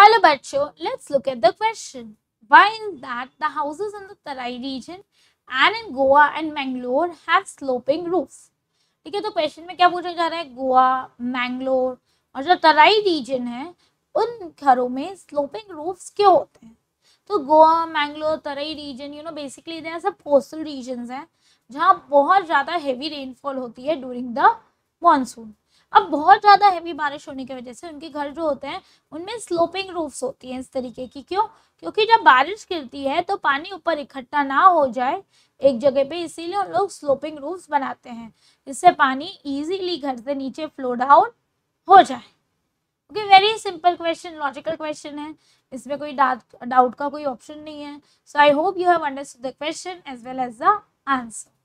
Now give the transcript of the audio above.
Hello Bacho, let's look at the question Why is that the houses in the Terai region and in Goa and Mangalore have sloping roofs? ठीक है तो question में क्या पूछा जा रहा है गोवा मैंगलोर और जो तराई रीजन है उन घरों में स्लोपिंग रूफ्स क्यों होते हैं तो Goa Mangalore Terai region you know basically they सब कोस्टल रीजन हैं जहाँ बहुत ज़्यादा हेवी रेनफॉल होती है ड्यूरिंग द मानसून अब बहुत ज़्यादा हैवी बारिश होने की वजह से उनके घर जो होते हैं उनमें स्लोपिंग रूफ्स होती हैं इस तरीके की क्यों क्योंकि जब बारिश गिरती है तो पानी ऊपर इकट्ठा ना हो जाए एक जगह पे इसीलिए उन लोग स्लोपिंग रूफ्स बनाते हैं जिससे पानी इजीली घर से नीचे फ्लो डाउन हो जाए okay very simple question logical question है इसमें कोई डाउट का कोई ऑप्शन नहीं है so I hope you have understood the question as well as the answer